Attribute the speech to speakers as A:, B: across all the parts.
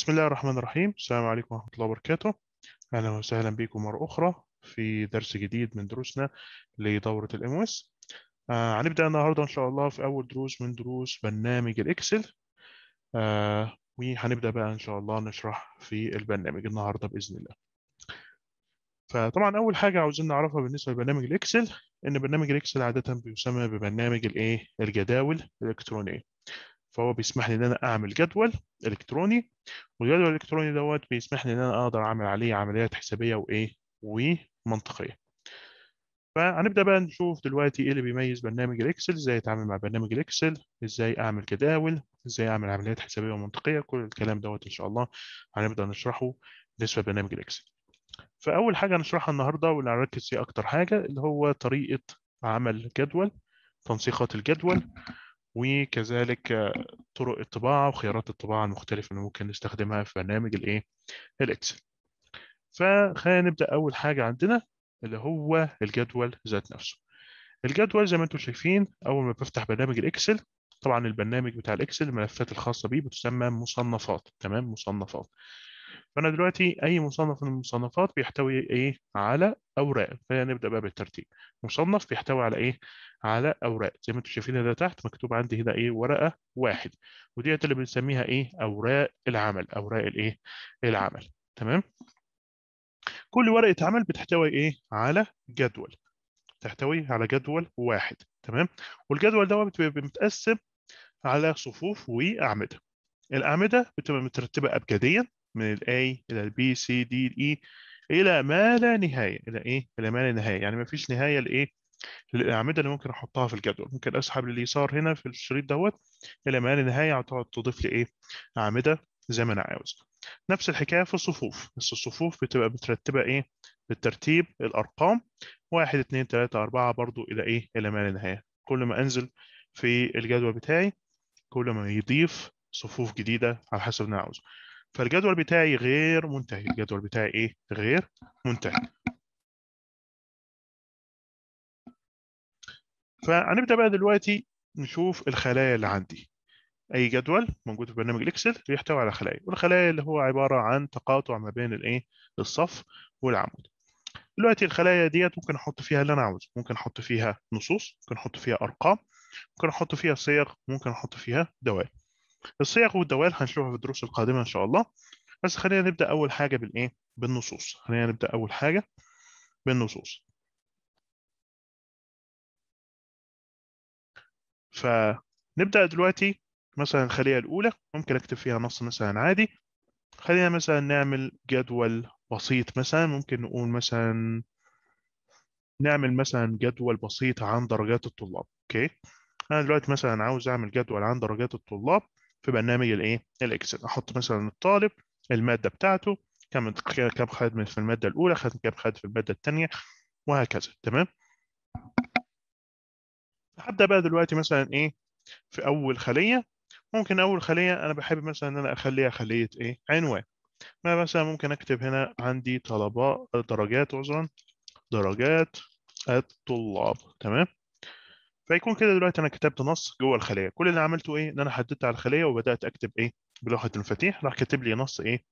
A: بسم الله الرحمن الرحيم السلام عليكم ورحمة الله وبركاته أهلا وسهلا بكم مرة أخرى في درس جديد من دروسنا لدورة الام اس آه هنبدأ النهاردة إن شاء الله في أول دروس من دروس برنامج الإكسل آه وهنبدأ بقى إن شاء الله نشرح في البرنامج النهاردة بإذن الله فطبعا أول حاجة عاوزين نعرفها بالنسبة لبرنامج الإكسل إن برنامج الإكسل عادة بيسمى ببرنامج الإيه الجداول الإلكترونية فهو بيسمح لي ان انا اعمل جدول الكتروني والجدول الالكتروني دوت بيسمح لي ان انا اقدر اعمل عليه عمليات حسابيه وايه ومنطقيه فهنبدا بقى نشوف دلوقتي ايه اللي بيميز برنامج الاكسل ازاي اتعامل مع برنامج الاكسل ازاي اعمل جداول ازاي اعمل عمليات حسابيه ومنطقيه كل الكلام دوت ان شاء الله هنبدا نشرحه بالنسبه لبرنامج الاكسل فاول حاجه هنشرحها النهارده واللي هنركز فيه اكتر حاجه اللي هو طريقه عمل جدول تنسيقات الجدول وكذلك طرق الطباعة وخيارات الطباعة المختلفة اللي ممكن نستخدمها في برنامج الايه الاكسل فخلينا نبدأ أول حاجة عندنا اللي هو الجدول ذات نفسه الجدول زي ما انتم شايفين أول ما بفتح برنامج الإكسل طبعا البرنامج بتاع الإكسل الملفات الخاصة بيه بتسمى مصنفات تمام مصنفات فانا دلوقتي اي مصنف من المصنفات بيحتوي ايه على اوراق فنبدا بقى بالترتيب مصنف بيحتوي على ايه على اوراق زي ما انتم شايفين هنا تحت مكتوب عندي هنا ايه ورقه واحد وديت اللي بنسميها ايه اوراق العمل اوراق الايه العمل تمام كل ورقه عمل بتحتوي ايه على جدول تحتوي على جدول واحد تمام والجدول ده بيبقى متقسم على صفوف واعمده الاعمده بتبقى مترتبه ابجديا من ال A إلى ال B C D E إلى ما لا نهاية إلى إيه؟ إلى ما لا نهاية يعني ما فيش نهاية لإيه؟ للأعمدة اللي ممكن أحطها في الجدول ممكن أسحب لليسار هنا في الشريط دوت إلى ما لا نهاية هتقعد تضيف لي إيه؟ أعمدة زي ما أنا عاوز نفس الحكاية في الصفوف بس الصفوف بتبقى مترتبة إيه؟ بالترتيب الأرقام 1 2 3 4 برضو إلى إيه؟ إلى ما لا نهاية كل ما أنزل في الجدول بتاعي كل ما يضيف صفوف جديدة على حسب اللي أنا عاوزه فالجدول بتاعي غير منتهي الجدول بتاعي ايه غير منتهي فهنبدا بقى دلوقتي نشوف الخلايا اللي عندي اي جدول موجود في برنامج الاكسل بيحتوي على خلايا والخلايا اللي هو عباره عن تقاطع ما بين الايه الصف والعمود دلوقتي الخلايا ديت ممكن احط فيها اللي انا عاوزه ممكن احط فيها نصوص ممكن احط فيها ارقام ممكن احط فيها صيغ ممكن احط فيها دوائر الصيغ والدوال هنشوفها في الدروس القادمه ان شاء الله بس خلينا نبدا اول حاجه بالايه بالنصوص خلينا نبدا اول حاجه بالنصوص فنبدا دلوقتي مثلا الخليه الاولى ممكن اكتب فيها نص مثلا عادي خلينا مثلا نعمل جدول بسيط مثلا ممكن نقول مثلا نعمل مثلا جدول بسيط عن درجات الطلاب اوكي انا دلوقتي مثلا عاوز اعمل جدول عن درجات الطلاب في برنامج الايه الاكسل احط مثلا الطالب الماده بتاعته كم كم خد في الماده الاولى خد كم خد في الماده الثانيه وهكذا تمام هبدا بقى دلوقتي مثلا ايه في اول خليه ممكن اول خليه انا بحب مثلا ان انا اخليها خليه ايه عنوان ما مثلا ممكن اكتب هنا عندي طلباء درجات عذرا درجات الطلاب تمام فيكون كده دلوقتي انا كتبت نص جوه الخليه كل اللي عملته ايه ان انا حددت على الخليه وبدات اكتب ايه بلوحه المفاتيح راح كاتب لي نص ايه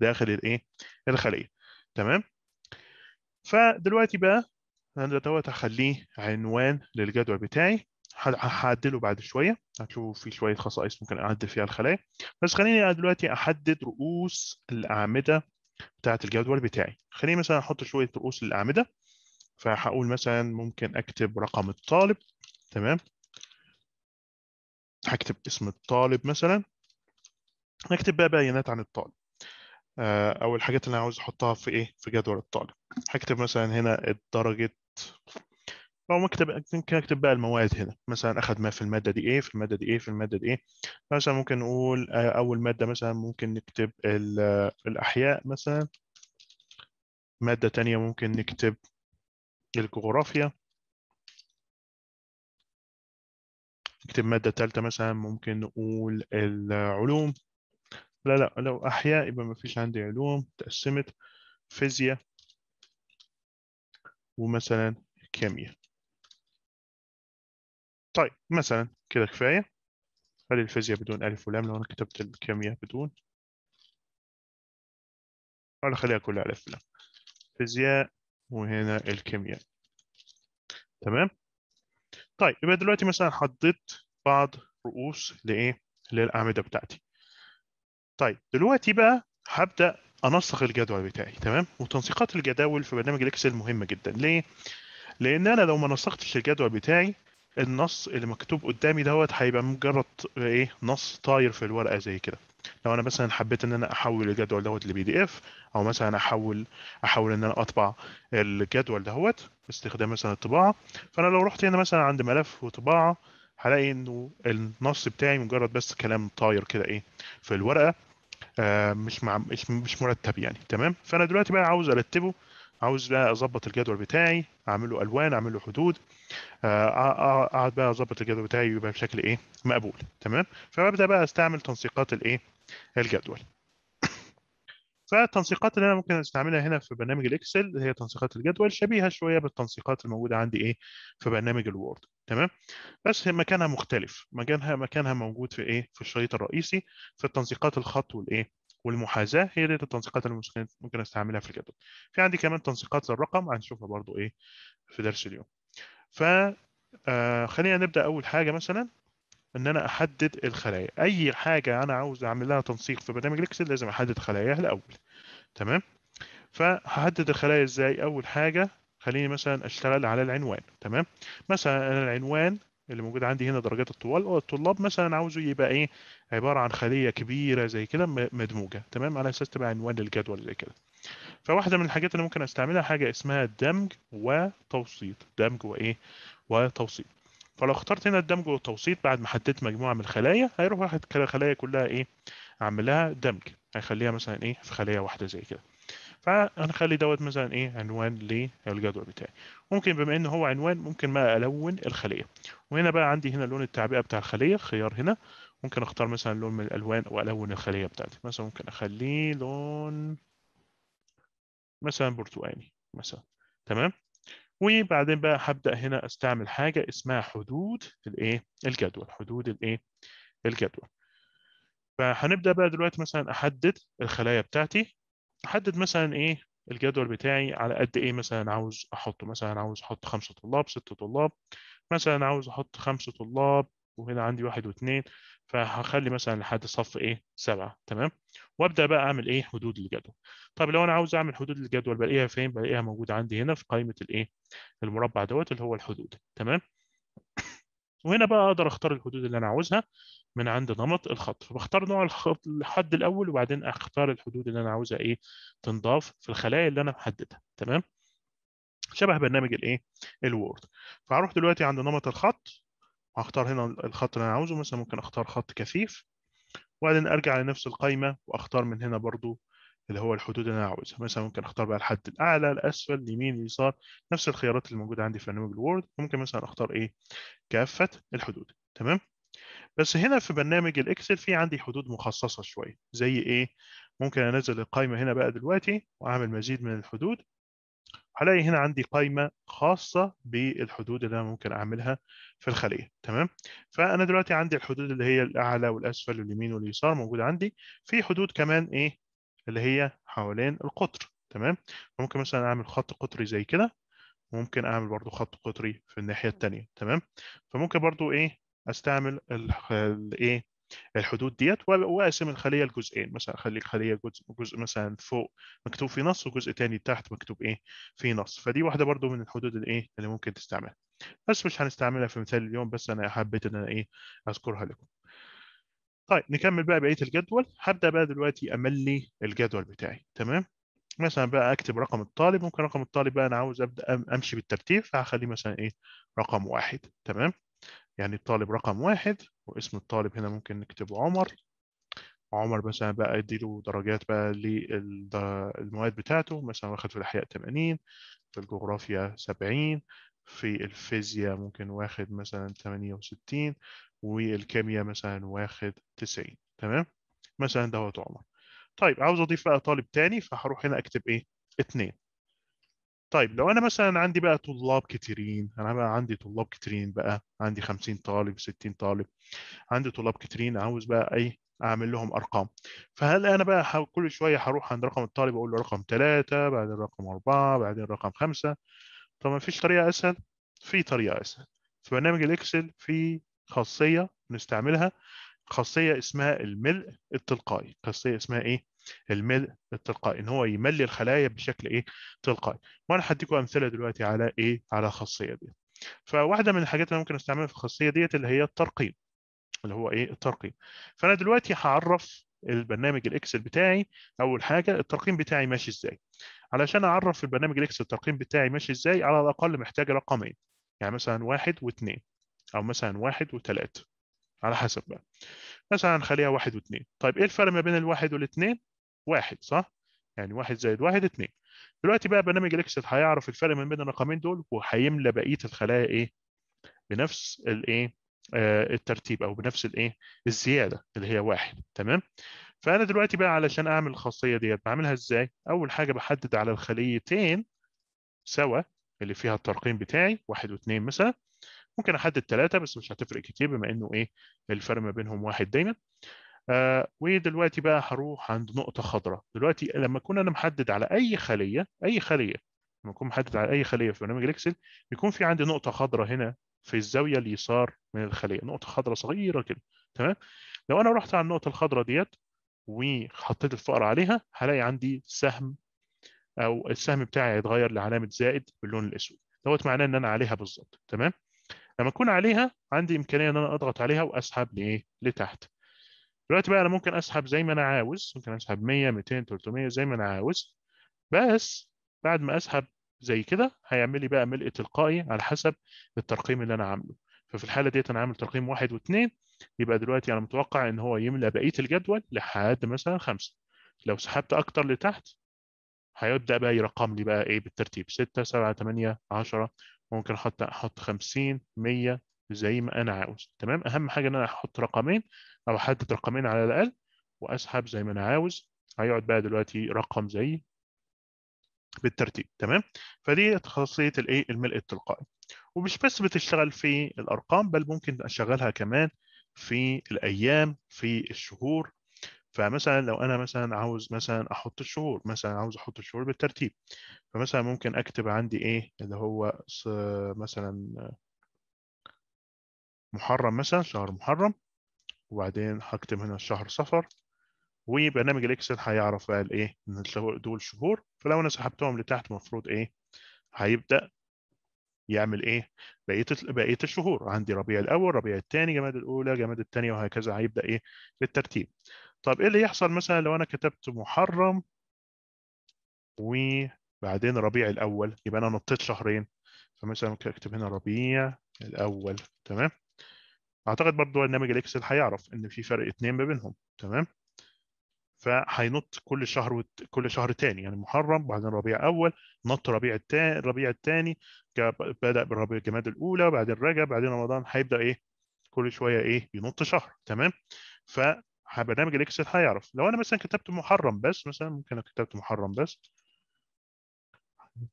A: داخل الايه الخليه تمام فدلوقتي بقى انا دوت هخليه عنوان للجدول بتاعي هعدله بعد شويه هتشوفوا في شويه خصائص ممكن اعدل فيها الخلايا بس خليني دلوقتي احدد رؤوس الاعمده بتاعه الجدول بتاعي خليني مثلا احط شويه رؤوس للاعمده فهقول مثلا ممكن اكتب رقم الطالب تمام هكتب اسم الطالب مثلا هكتب بقى بيانات عن الطالب آه، او الحاجات اللي انا عاوز احطها في ايه في جدول الطالب هكتب مثلا هنا الدرجه او مكتب ممكن اكتب بقى المواد هنا مثلا اخذ ما في الماده دي ايه في الماده دي ايه في الماده دي ايه مثلا ممكن نقول آه، اول ماده مثلا ممكن نكتب الاحياء مثلا ماده ثانيه ممكن نكتب الجغرافيا نكتب مادة ثالثة مثلا ممكن نقول العلوم لا لا لو أحياء يبقى ما فيش عندي علوم تقسمت فيزياء ومثلا كيمياء طيب مثلا كده كفاية هل الفيزياء بدون ألف ولام لو أنا كتبت الكيمياء بدون ولا خليها كلها ألف ولام فيزياء وهنا الكيمياء تمام طيب يبقى دلوقتي مثلا حددت بعض رؤوس لايه للاعمده بتاعتي طيب دلوقتي بقى هبدا انسق الجدول بتاعي تمام وتنسيقات الجداول في برنامج الاكسل مهمه جدا ليه لان انا لو ما نسقتش الجدول بتاعي النص اللي مكتوب قدامي دوت هيبقى مجرد ايه نص طاير في الورقه زي كده لو انا مثلا حبيت ان انا احول الجدول دوت لبي دي اف او مثلا احول احول ان انا اطبع الجدول دوت باستخدام مثلا الطباعه فانا لو رحت هنا مثلا عند ملف وطباعه هلاقي انه النص بتاعي مجرد بس كلام طاير كده ايه في الورقه آه مش مع مش مش مرتب يعني تمام فانا دلوقتي بقى عاوز ارتبه عاوز بقى اظبط الجدول بتاعي اعمل له الوان اعمل له حدود آه، اقعد بقى اظبط الجدول بتاعي يبقى بشكل ايه مقبول تمام فببدا بقى استعمل تنسيقات الايه الجدول فالتنسيقات اللي انا ممكن استعملها هنا في برنامج الاكسل هي تنسيقات الجدول شبيهه شويه بالتنسيقات الموجوده عندي ايه في برنامج الوورد تمام بس هي مكانها مختلف مكانها مكانها موجود في ايه في الشريط الرئيسي في التنسيقات الخط والايه والمحاذاه هي دي التنسيقات اللي ممكن استعملها في الجدول في عندي كمان تنسيقات للرقم هنشوفها برضو ايه في درس اليوم ف آه خلينا نبدا اول حاجه مثلا ان انا احدد الخلايا اي حاجه انا عاوز اعمل لها تنسيق في برنامج الاكسل لازم احدد خلاياها الاول تمام فهحدد الخلايا ازاي اول حاجه خليني مثلا اشتغل على العنوان تمام مثلا انا العنوان اللي موجود عندي هنا درجات الطوال الطلاب مثلا عاوزه يبقى ايه عباره عن خليه كبيره زي كده مدموجه تمام على اساس تبقى عنوان للجدول زي كده فواحده من الحاجات اللي ممكن استعملها حاجه اسمها دمج وتوسيط دمج وايه وتوسيط فلو اخترت هنا الدمج والتوسيط بعد ما حددت مجموعه من الخلايا هيروح واحد الخلايا كلها ايه اعمل لها دمج هيخليها مثلا ايه في خليه واحده زي كده فهنخلي دوت مثلا ايه عنوان للجدول بتاعي ممكن بما ان هو عنوان ممكن ما الون الخليه وهنا بقى عندي هنا لون التعبئه بتاع الخليه خيار هنا ممكن اختار مثلا لون من الالوان والون الخليه بتاعتي مثلا ممكن اخليه لون مثلا برتقاني مثلا تمام وبعدين بقى هبدا هنا استعمل حاجه اسمها حدود الايه الجدول حدود الايه الجدول فهنبدا بقى دلوقتي مثلا احدد الخلايا بتاعتي احدد مثلا ايه الجدول بتاعي على قد ايه مثلا عاوز احطه مثلا عاوز احط خمسه طلاب ست طلاب مثلا عاوز احط خمسه طلاب وهنا عندي واحد واثنين فهخلي مثلا لحد صف ايه سبعة تمام وابدا بقى اعمل ايه حدود الجدول طب لو انا عاوز اعمل حدود الجدول بلاقيها فين بلاقيها موجوده عندي هنا في قائمه الايه المربع دوت اللي هو الحدود تمام وهنا بقى اقدر اختار الحدود اللي انا عاوزها من عند نمط الخط فبختار نوع الخط الحد الاول وبعدين اختار الحدود اللي انا عاوزها ايه تنضاف في الخلايا اللي انا محددها تمام شبه برنامج الايه الوورد فهروح دلوقتي عند نمط الخط هختار هنا الخط اللي انا عاوزه مثلا ممكن اختار خط كثيف وبعدين ارجع لنفس القايمه واختار من هنا برضو اللي هو الحدود اللي انا عاوزها مثلا ممكن اختار بقى الحد الاعلى الاسفل اليمين اليسار نفس الخيارات اللي موجوده عندي في برنامج الوورد ممكن مثلا اختار ايه كافه الحدود تمام بس هنا في برنامج الاكسل في عندي حدود مخصصه شويه زي ايه ممكن انزل القائمه هنا بقى دلوقتي واعمل مزيد من الحدود هلاقي هنا عندي قائمه خاصه بالحدود اللي انا ممكن اعملها في الخليه تمام فانا دلوقتي عندي الحدود اللي هي الاعلى والاسفل واليمين واليسار موجوده عندي في حدود كمان ايه اللي هي حوالين القطر تمام ممكن مثلا اعمل خط قطري زي كده وممكن اعمل برضو خط قطري في الناحيه الثانيه تمام فممكن برضو ايه استعمل الايه الحدود ديت واقسم الخليه لجزئين مثلا اخلي الخليه جزء جزء مثلا فوق مكتوب فيه نص وجزء تاني تحت مكتوب ايه فيه نص فدي واحده برضو من الحدود الايه اللي ممكن تستعملها بس مش هنستعملها في مثال اليوم بس انا حبيت ان انا ايه اذكرها لكم طيب نكمل بقى بقيه الجدول هبدا بقى دلوقتي املي الجدول بتاعي تمام مثلا بقى اكتب رقم الطالب ممكن رقم الطالب بقى انا عاوز ابدا امشي بالترتيب فهخليه مثلا ايه رقم واحد تمام يعني الطالب رقم واحد واسم الطالب هنا ممكن نكتبه عمر عمر مثلا بقى يديله درجات بقى للمواد بتاعته مثلا واخد في الأحياء 80 في الجغرافيا 70 في الفيزياء ممكن واخد مثلا 68 والكيمياء مثلا واخد 90 تمام مثلا دوت عمر طيب عاوز اضيف بقى طالب تاني فهروح هنا اكتب ايه اتنين طيب لو انا مثلا عندي بقى طلاب كتيرين انا بقى عندي طلاب كتيرين بقى عندي 50 طالب 60 طالب عندي طلاب كتيرين عاوز بقى اي اعمل لهم ارقام فهل انا بقى كل شويه هروح عند رقم الطالب اقول له رقم 3 بعدين رقم 4 بعدين رقم 5 طب ما فيش طريقه اسهل في طريقه اسهل في برنامج الاكسل في خاصيه بنستعملها خاصيه اسمها الملء التلقائي خاصيه اسمها ايه الملء التلقائي ان هو يملي الخلايا بشكل ايه تلقائي وانا هديكم امثله دلوقتي على ايه على الخاصيه دي فواحده من الحاجات اللي ممكن استعملها في الخاصيه ديت اللي هي الترقيم اللي هو ايه الترقيم فانا دلوقتي هعرف البرنامج الاكسل بتاعي اول حاجه الترقيم بتاعي ماشي ازاي علشان اعرف في البرنامج الاكسل الترقيم بتاعي ماشي ازاي على الاقل محتاج رقمين يعني مثلا واحد واثنين او مثلا واحد وثلاثه على حسب بقى مثلا خليها واحد واثنين طيب ايه الفرق ما بين الواحد والاثنين واحد صح؟ يعني واحد زائد واحد اثنين. دلوقتي بقى برنامج الاكسل هيعرف الفرق ما بين الرقمين دول وهيملى بقيه الخلايا ايه؟ بنفس الايه؟ آه الترتيب او بنفس الايه؟ الزياده اللي هي واحد تمام؟ فانا دلوقتي بقى علشان اعمل الخاصيه ديت بعملها ازاي؟ اول حاجه بحدد على الخليتين سوا اللي فيها الترقيم بتاعي واحد واثنين مثلا ممكن احدد ثلاثه بس مش هتفرق كتير بما انه ايه الفرق ما بينهم واحد دايما آه ودلوقتي بقى هروح عند نقطه خضراء دلوقتي لما اكون انا محدد على اي خليه اي خليه لما اكون محدد على اي خليه في برنامج الاكسل بيكون في عندي نقطه خضراء هنا في الزاويه اليسار من الخليه نقطه خضراء صغيره كده تمام لو انا رحت على النقطه الخضراء ديت وحطيت الفقره عليها هلاقي عندي سهم او السهم بتاعي هيتغير لعلامه زائد باللون الاسود دوت معناه ان انا عليها بالظبط تمام لما اكون عليها عندي امكانيه ان انا اضغط عليها واسحب لايه لتحت دلوقتي بقى انا ممكن اسحب زي ما انا عاوز ممكن اسحب 100 200 300 زي ما انا عاوز بس بعد ما اسحب زي كده هيعمل لي بقى ملء تلقائي على حسب الترقيم اللي انا عامله ففي الحاله ديت انا عامل ترقيم واحد واثنين يبقى دلوقتي انا متوقع ان هو يملى بقيه الجدول لحد مثلا خمسه لو سحبت اكتر لتحت هيبدا بقى يرقم لي بقى ايه بالترتيب 6 7 8 10 ممكن احط احط 50 100 زي ما انا عاوز تمام اهم حاجه ان انا احط رقمين او احدد رقمين على الاقل واسحب زي ما انا عاوز هيقعد بقى دلوقتي رقم زي بالترتيب تمام فدي خاصيه الايه الملء التلقائي ومش بس بتشتغل في الارقام بل ممكن اشغلها كمان في الايام في الشهور فمثلا لو انا مثلا عاوز مثلا احط الشهور مثلا عاوز احط الشهور بالترتيب فمثلا ممكن اكتب عندي ايه اللي هو مثلا محرم مثلا شهر محرم وبعدين هكتب هنا شهر صفر وبرنامج الاكسل هيعرف بقى الايه ان دول شهور فلو انا سحبتهم لتحت المفروض ايه هيبدا يعمل ايه بقيه بقيه الشهور عندي ربيع الاول ربيع الثاني جماد الاولى جماد الثانيه وهكذا هيبدا ايه بالترتيب طب ايه اللي يحصل مثلا لو انا كتبت محرم وبعدين ربيع الاول يبقى انا نطيت شهرين فمثلا ممكن اكتب هنا ربيع الاول تمام اعتقد برضو برنامج الاكسل هيعرف ان في فرق اثنين ما بينهم تمام فهينط كل شهر وت... كل شهر تاني يعني محرم وبعدين ربيع اول نط ربيع التاني ربيع التاني بدا بالربيع الجماد الاولى بعدين رجب بعدين رمضان هيبدا ايه كل شويه ايه ينط شهر تمام ف برنامج الاكسل هيعرف لو انا مثلا كتبت محرم بس مثلا ممكن انا كتبت محرم بس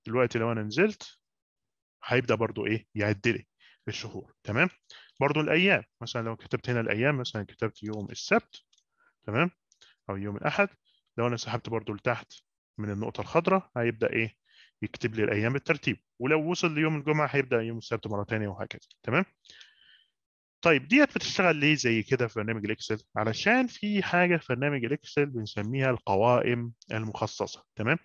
A: دلوقتي لو انا نزلت هيبدا برضو ايه يعد لي بالشهور تمام برضو الايام مثلا لو كتبت هنا الايام مثلا كتبت يوم السبت تمام او يوم الاحد لو انا سحبت برضو لتحت من النقطه الخضراء هيبدا ايه يكتب لي الايام بالترتيب ولو وصل ليوم الجمعه هيبدا يوم السبت مره ثانيه وهكذا تمام طيب ديت بتشتغل ليه زي كده في برنامج الاكسل علشان في حاجه في برنامج الاكسل بنسميها القوائم المخصصه تمام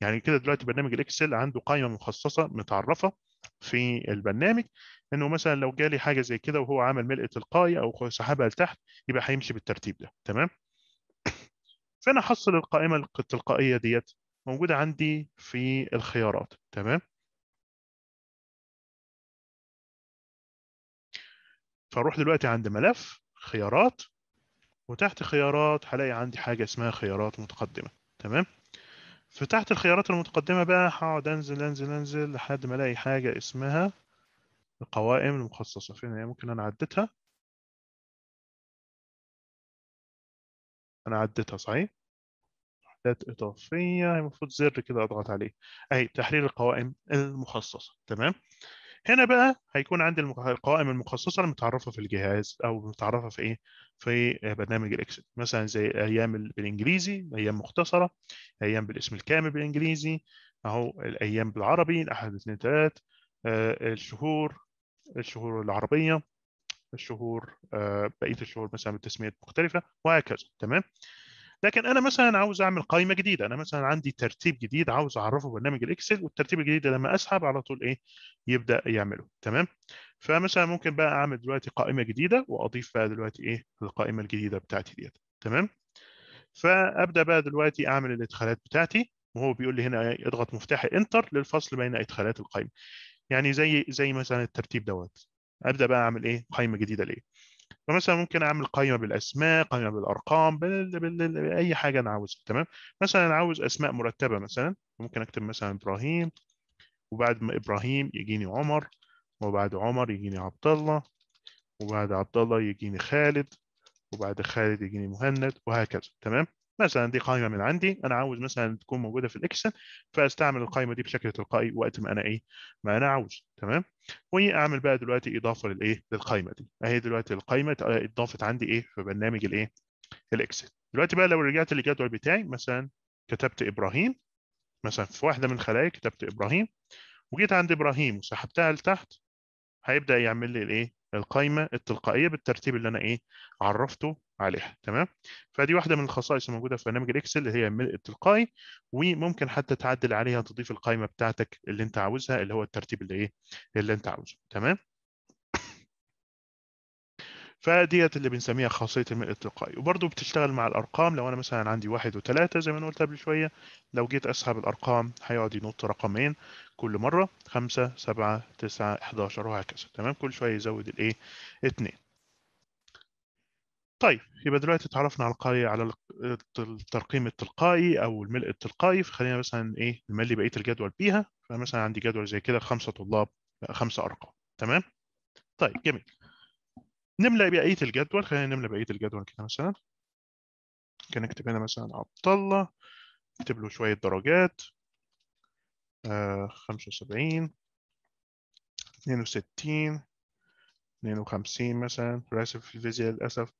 A: يعني كده دلوقتي برنامج الاكسل عنده قائمه مخصصه متعرفه في البرنامج انه مثلا لو جالي حاجه زي كده وهو عمل ملء تلقائي او سحبها لتحت يبقى هيمشي بالترتيب ده تمام فانا احصل القائمه التلقائيه ديت موجوده عندي في الخيارات تمام فاروح دلوقتي عند ملف خيارات وتحت خيارات هلاقي عندي حاجه اسمها خيارات متقدمه تمام فتحت الخيارات المتقدمة بقى هقعد أنزل أنزل أنزل لحد ما ألاقي حاجة اسمها القوائم المخصصة فين هي يعني ممكن أنا عدتها أنا عدتها صحيح وحدات إضافية المفروض زر كده أضغط عليه أهي تحرير القوائم المخصصة تمام هنا بقى هيكون عندي القوائم المخصصه المتعرفه في الجهاز او متعرفه في ايه في برنامج الاكسل مثلا زي ايام بالانجليزي ايام مختصره ايام بالاسم الكامل بالانجليزي اهو الايام بالعربي احد اثنين ثلاث آه، الشهور الشهور العربيه الشهور آه، بقيه الشهور مثلا بتسميات مختلفه وهكذا تمام لكن انا مثلا عاوز اعمل قائمه جديده انا مثلا عندي ترتيب جديد عاوز اعرفه برنامج الاكسل والترتيب الجديد لما اسحب على طول ايه يبدا يعمله تمام فمثلا ممكن بقى اعمل دلوقتي قائمه جديده واضيف بقى دلوقتي ايه القائمه الجديده بتاعتي ديت تمام فابدا بقى دلوقتي اعمل الادخالات بتاعتي وهو بيقول لي هنا اضغط مفتاح انتر للفصل بين ادخالات القائمه يعني زي زي مثلا الترتيب دوت ابدا بقى اعمل ايه قائمه جديده ليه فمثلا ممكن اعمل قائمه بالاسماء قائمه بالارقام بال... بال... باي حاجه انا عاوزها تمام مثلا انا عاوز اسماء مرتبه مثلا ممكن اكتب مثلا ابراهيم وبعد ما ابراهيم يجيني عمر وبعد عمر يجيني عبد الله وبعد عبد الله يجيني خالد وبعد خالد يجيني مهند وهكذا تمام مثلا دي قائمه من عندي انا عاوز مثلا تكون موجوده في الاكسل فاستعمل القائمه دي بشكل تلقائي وقت ما انا ايه ما انا عاوز تمام واعمل بقى دلوقتي اضافه للايه للقائمه دي اهي دلوقتي القائمه آه، اتضافت عندي ايه في برنامج الايه الاكسل دلوقتي بقى لو رجعت للجدول بتاعي مثلا كتبت ابراهيم مثلا في واحده من الخلايا كتبت ابراهيم وجيت عند ابراهيم وسحبتها لتحت هيبدا يعمل لي الايه القائمه التلقائيه بالترتيب اللي انا ايه عرفته عليها تمام فدي واحده من الخصائص الموجوده في برنامج الاكسل اللي هي ملء التلقائي وممكن حتى تعدل عليها تضيف القائمه بتاعتك اللي انت عاوزها اللي هو الترتيب اللي ايه اللي انت عاوزه تمام فديت اللي بنسميها خاصيه الملء التلقائي وبرده بتشتغل مع الارقام لو انا مثلا عندي واحد وثلاثة زي ما انا قلت قبل شويه لو جيت اسحب الارقام هيقعد ينط رقمين كل مره خمسه سبعه تسعه 11 وهكذا تمام كل شويه يزود الايه اثنين طيب يبقى دلوقتي اتعرفنا على القرية على الترقيم التلقائي او الملء التلقائي فخلينا مثلا ايه نملي بقيه الجدول بيها فمثلا عندي جدول زي كده خمسه طلاب خمسه ارقام تمام طيب جميل نملى بقيه الجدول خلينا نملى بقيه الجدول كده مثلا كان نكتب هنا مثلا عبد الله نكتب له شويه درجات آه 75 62 52 مثلا راسب في الفيزياء للاسف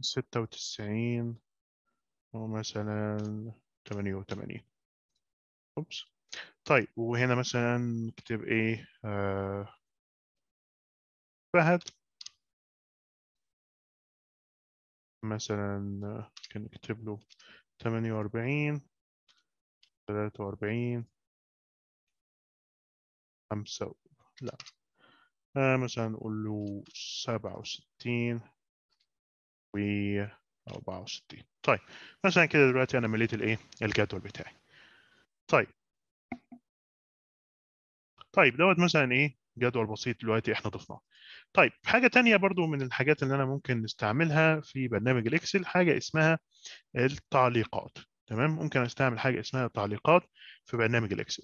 A: ستة وتسعين ومثلا تمانية وتمانين أوبس طيب وهنا مثلا نكتب إيه آه، فهد مثلا ممكن نكتب له تمانية وأربعين تلاتة وأربعين خمسة لا آه، مثلا نقول له سبعة وستين و 64 طيب مثلا كده دلوقتي انا مليت الايه الجدول بتاعي طيب طيب دوت مثلا ايه جدول بسيط دلوقتي احنا ضفناه طيب حاجه تانية برضو من الحاجات اللي انا ممكن نستعملها في برنامج الاكسل حاجه اسمها التعليقات تمام ممكن استعمل حاجه اسمها التعليقات في برنامج الاكسل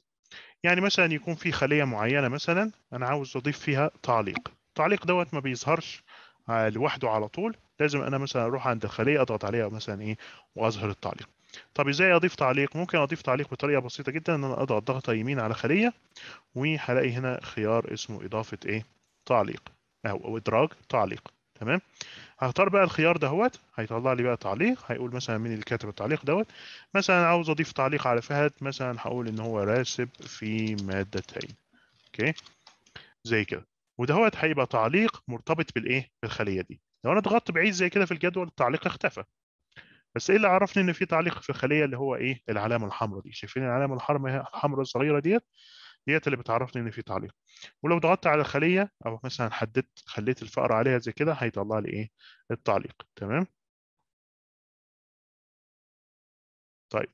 A: يعني مثلا يكون في خليه معينه مثلا انا عاوز اضيف فيها تعليق التعليق دوت ما بيظهرش آه، لوحده على طول لازم انا مثلا اروح عند الخليه اضغط عليها مثلا ايه واظهر التعليق طب ازاي اضيف تعليق ممكن اضيف تعليق بطريقه بسيطه جدا ان انا اضغط ضغطه يمين على خليه وهلاقي هنا خيار اسمه اضافه ايه تعليق او ادراج تعليق تمام هختار بقى الخيار دهوت هيطلع لي بقى تعليق هيقول مثلا مين اللي كاتب التعليق دوت مثلا عاوز اضيف تعليق على فهد مثلا هقول ان هو راسب في مادتين اوكي زي كده ودهوت هيبقى تعليق مرتبط بالايه بالخليه دي لو انا ضغطت بعيد زي كده في الجدول التعليق اختفى بس ايه اللي عرفني ان في تعليق في الخليه اللي هو ايه العلامه الحمراء دي شايفين العلامه الحمراء الصغيره ديت ديت اللي بتعرفني ان في تعليق ولو ضغطت على الخليه او مثلا حددت خليت الفقره عليها زي كده هيطلع لي ايه التعليق تمام طيب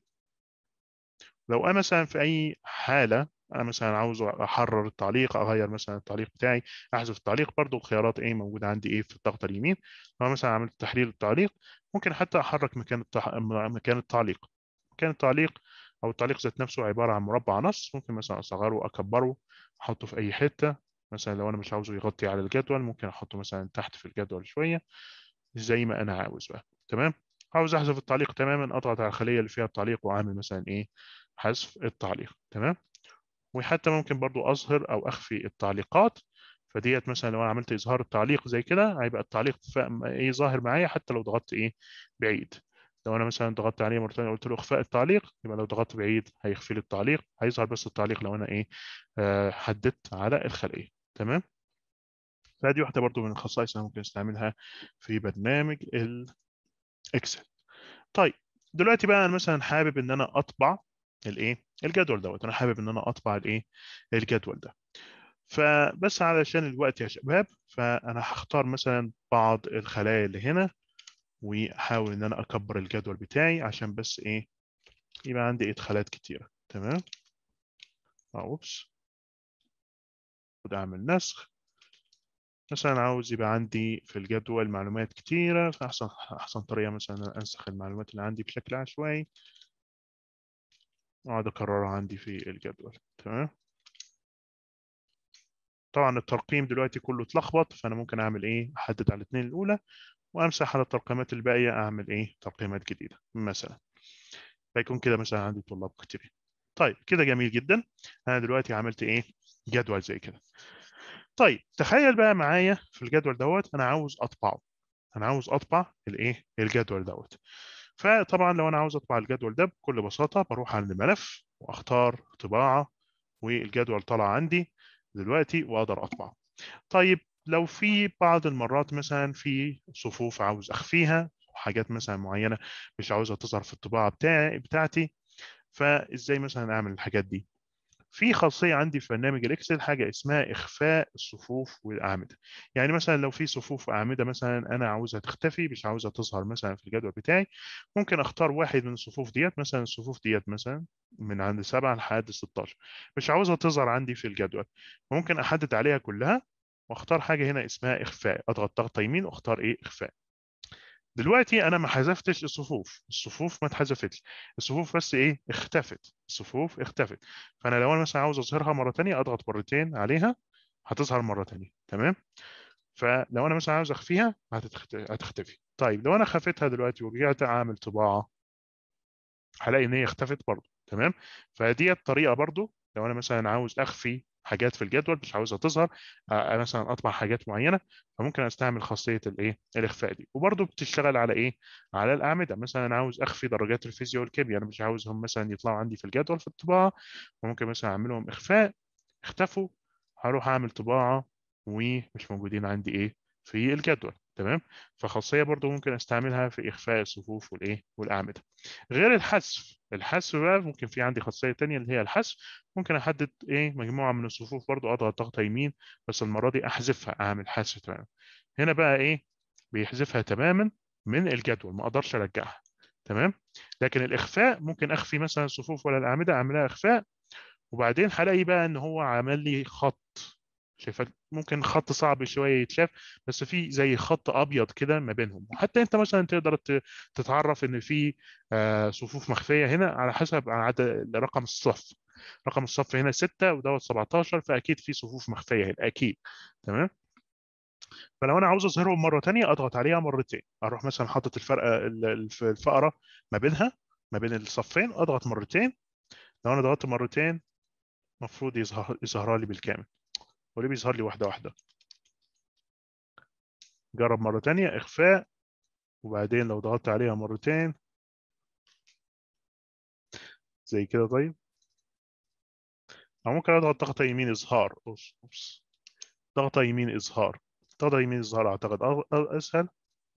A: لو انا مثلا في اي حاله انا مثلا عاوز احرر التعليق اغير مثلا التعليق بتاعي احذف التعليق برضو خيارات ايه موجوده عندي ايه في الضغط اليمين لو مثلا عملت تحرير التعليق ممكن حتى احرك مكان التح... مكان التعليق مكان التعليق او التعليق ذات نفسه عباره عن مربع نص ممكن مثلا اصغره اكبره احطه في اي حته مثلا لو انا مش عاوزه يغطي على الجدول ممكن احطه مثلا تحت في الجدول شويه زي ما انا عاوز بقى تمام عاوز احذف التعليق تماما اضغط على الخليه اللي فيها التعليق واعمل مثلا ايه حذف التعليق تمام وحتى ممكن برضو اظهر او اخفي التعليقات فديت مثلا لو انا عملت اظهار التعليق زي كده هيبقى التعليق ايه ظاهر معايا حتى لو ضغطت ايه بعيد لو انا مثلا ضغطت عليه مره ثانيه قلت له اخفاء التعليق يبقى لو ضغطت بعيد هيخفي لي التعليق هيظهر بس التعليق لو انا ايه آه، حددت على الخليه تمام فدي واحده برضو من الخصائص اللي ممكن استعملها في برنامج الاكسل طيب دلوقتي بقى انا مثلا حابب ان انا اطبع الايه الجدول دوت انا حابب ان انا اطبع الايه الجدول ده فبس علشان الوقت يا شباب فانا هختار مثلا بعض الخلايا اللي هنا واحاول ان انا اكبر الجدول بتاعي عشان بس ايه يبقى عندي ادخالات ايه، كتيره تمام آه، اوبس اعمل نسخ مثلا عاوز يبقى عندي في الجدول معلومات كتيرة فأحسن أحسن طريقة مثلا أنسخ المعلومات اللي عندي بشكل عشوائي اقعد اكررها عندي في الجدول تمام طبعا الترقيم دلوقتي كله اتلخبط فانا ممكن اعمل ايه احدد على الاثنين الاولى وامسح على الترقيمات الباقيه اعمل ايه ترقيمات جديده مثلا فيكون كده مثلا عندي طلاب كتير طيب كده جميل جدا انا دلوقتي عملت ايه جدول زي كده طيب تخيل بقى معايا في الجدول دوت انا عاوز اطبعه انا عاوز اطبع الايه الجدول دوت فطبعا لو انا عاوز اطبع الجدول ده بكل بساطه بروح على الملف واختار طباعه والجدول طالع عندي دلوقتي واقدر اطبع طيب لو في بعض المرات مثلا في صفوف عاوز اخفيها حاجات مثلا معينه مش عاوزها تظهر في الطباعه بتاعي بتاعتي فازاي مثلا اعمل الحاجات دي؟ في خاصيه عندي في برنامج الاكسل حاجه اسمها اخفاء الصفوف والاعمده يعني مثلا لو في صفوف واعمده مثلا انا عاوزها تختفي مش عاوزها تظهر مثلا في الجدول بتاعي ممكن اختار واحد من الصفوف ديت مثلا الصفوف ديت مثلا من عند 7 لحد 16 مش عاوزها تظهر عندي في الجدول ممكن احدد عليها كلها واختار حاجه هنا اسمها اخفاء اضغط ضغطه يمين واختار ايه اخفاء دلوقتي انا ما حذفتش الصفوف الصفوف ما اتحذفتش الصفوف بس ايه اختفت الصفوف اختفت فانا لو انا مثلا عاوز اظهرها مره ثانيه اضغط مرتين عليها هتظهر مره ثانيه تمام فلو انا مثلا عاوز اخفيها هتختفي طيب لو انا خفيتها دلوقتي ورجعت اعمل طباعه هلاقي ان هي اختفت برضه تمام فدي الطريقه برضه لو انا مثلا عاوز اخفي حاجات في الجدول مش عاوزها تظهر آه، آه، مثلا اطبع حاجات معينه فممكن استعمل خاصيه الايه الاخفاء دي وبرده بتشتغل على ايه على الاعمده مثلا انا عاوز اخفي درجات الفيزياء والكيمياء انا مش عاوزهم مثلا يطلعوا عندي في الجدول في الطباعه فممكن مثلا اعملهم اخفاء اختفوا هروح اعمل طباعه ومش موجودين عندي ايه في الجدول تمام فخاصيه برضو ممكن استعملها في اخفاء الصفوف والايه والاعمده غير الحذف الحذف بقى ممكن في عندي خاصيه ثانيه اللي هي الحذف ممكن احدد ايه مجموعه من الصفوف برضو اضغط ضغطه يمين بس المره دي احذفها اعمل حذف تمام هنا بقى ايه بيحذفها تماما من الجدول ما اقدرش ارجعها تمام لكن الاخفاء ممكن اخفي مثلا الصفوف ولا الاعمده اعملها اخفاء وبعدين هلاقي بقى ان هو عمل لي خط شايف ممكن خط صعب شويه يتشاف بس في زي خط ابيض كده ما بينهم وحتى انت مثلا تقدر تتعرف ان في آه، صفوف مخفيه هنا على حسب عدد رقم الصف رقم الصف هنا 6 ودوت 17 فاكيد في صفوف مخفيه هنا اكيد تمام فلو انا عاوز اظهرهم مره ثانيه اضغط عليها مرتين اروح مثلا حاطط الفرقه الفقره ما بينها ما بين الصفين اضغط مرتين لو انا ضغطت مرتين المفروض يظهر لي بالكامل وليه بيظهر لي واحده واحده جرب مره تانية اخفاء وبعدين لو ضغطت عليها مرتين زي كده طيب او ممكن اضغط ضغطه يمين اظهار اوبس اوبس ضغطه يمين اظهار ضغطه يمين اظهار اعتقد اسهل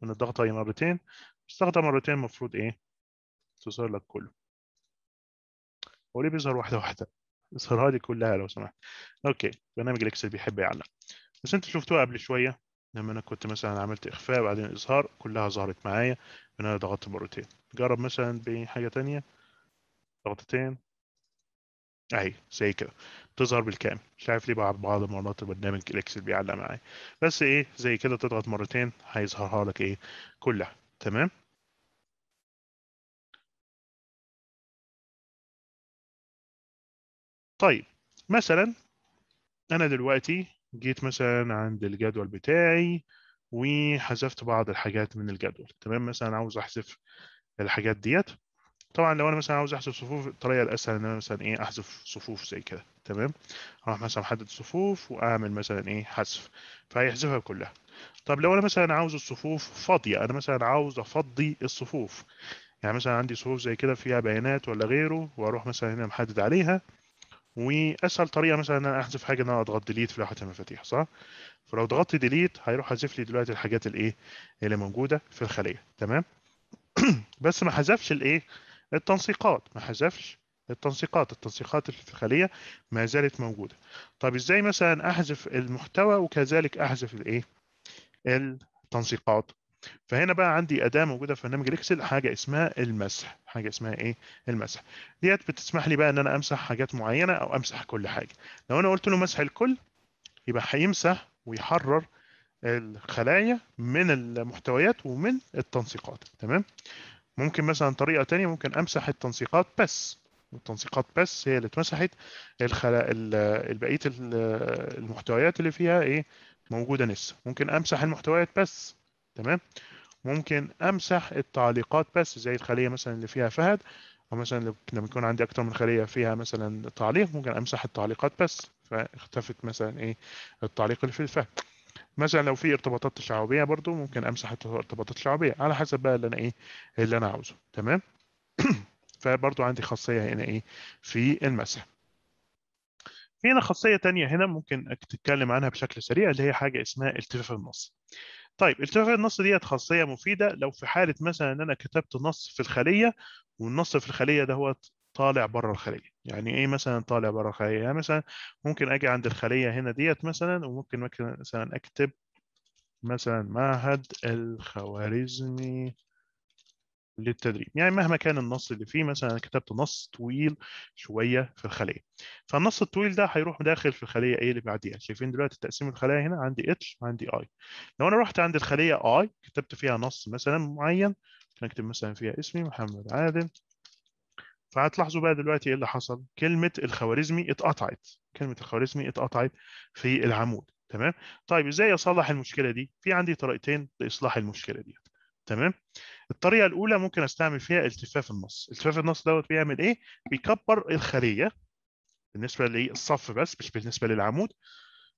A: من الضغطه مرتين بس ضغطه مرتين المفروض ايه تظهر لك كله وليه بيظهر واحده واحده اظهرها لي كلها لو سمحت اوكي برنامج الاكسل بيحب يعلق بس انتوا شفتوها قبل شويه لما انا كنت مثلا عملت اخفاء وبعدين اظهار كلها ظهرت معايا ان انا ضغطت مرتين جرب مثلا بحاجه تانية ضغطتين اهي زي كده تظهر بالكامل مش عارف ليه بعض بعض المرات البرنامج الاكسل بيعلق معايا بس ايه زي كده تضغط مرتين هيظهرها لك ايه كلها تمام طيب مثلا انا دلوقتي جيت مثلا عند الجدول بتاعي وحذفت بعض الحاجات من الجدول تمام مثلا عاوز احذف الحاجات ديت طبعا لو انا مثلا عاوز احذف صفوف الطريقه الاسهل ان انا مثلا ايه احذف صفوف زي كده تمام اروح مثلا احدد صفوف واعمل مثلا ايه حذف فهيحذفها كلها طب لو انا مثلا عاوز الصفوف فاضيه انا مثلا عاوز افضي الصفوف يعني مثلا عندي صفوف زي كده فيها بيانات ولا غيره واروح مثلا هنا محدد عليها واسهل طريقه مثلا ان انا احذف حاجه ان انا اضغط ديليت في لوحه المفاتيح صح؟ فلو ضغطت ديليت هيروح حذف لي دلوقتي الحاجات الايه اللي موجوده في الخليه تمام؟ بس ما حذفش الايه؟ التنسيقات ما حذفش التنسيقات التنسيقات اللي في الخليه ما زالت موجوده طب ازاي مثلا احذف المحتوى وكذلك احذف الايه التنسيقات فهنا بقى عندي اداه موجوده في برنامج الاكسل حاجه اسمها المسح حاجه اسمها ايه المسح ديت بتسمح لي بقى ان انا امسح حاجات معينه او امسح كل حاجه لو انا قلت له مسح الكل يبقى هيمسح ويحرر الخلايا من المحتويات ومن التنسيقات تمام ممكن مثلا طريقه ثانيه ممكن امسح التنسيقات بس والتنسيقات بس هي اللي اتمسحت الخلا بقيه المحتويات اللي فيها ايه موجوده لسه ممكن امسح المحتويات بس تمام ممكن امسح التعليقات بس زي الخليه مثلا اللي فيها فهد او مثلا لما يكون عندي اكتر من خليه فيها مثلا تعليق ممكن امسح التعليقات بس فاختفت مثلا ايه التعليق اللي في الفهد مثلا لو في ارتباطات تشعبيه برضو ممكن امسح الارتباطات التشعبيه على حسب بقى اللي انا ايه اللي انا عاوزه تمام فبرضو عندي خاصيه هنا ايه في المسح في هنا خاصيه تانية هنا ممكن اتكلم عنها بشكل سريع اللي هي حاجه اسمها التفاف النص طيب التفات النص ديت خاصيه مفيده لو في حاله مثلا ان انا كتبت نص في الخليه والنص في الخليه ده هو طالع بره الخليه يعني ايه مثلا طالع بره الخليه يعني مثلا ممكن اجي عند الخليه هنا ديت مثلا وممكن مثلا اكتب مثلا معهد الخوارزمي للتدريب يعني مهما كان النص اللي فيه مثلا انا كتبت نص طويل شويه في الخليه فالنص الطويل ده هيروح داخل في الخليه ايه اللي بعديها شايفين دلوقتي تقسيم الخلايا هنا عندي اتش وعندي اي لو انا رحت عند الخليه اي كتبت فيها نص مثلا معين هكتب اكتب مثلا فيها اسمي محمد عادل فهتلاحظوا بقى دلوقتي ايه اللي حصل كلمه الخوارزمي اتقطعت كلمه الخوارزمي اتقطعت في العمود تمام طيب ازاي اصلح المشكله دي في عندي طريقتين لاصلاح المشكله دي تمام الطريقه الاولى ممكن استعمل فيها التفاف النص التفاف النص دوت بيعمل ايه بيكبر الخليه بالنسبه للصف بس مش بالنسبه للعمود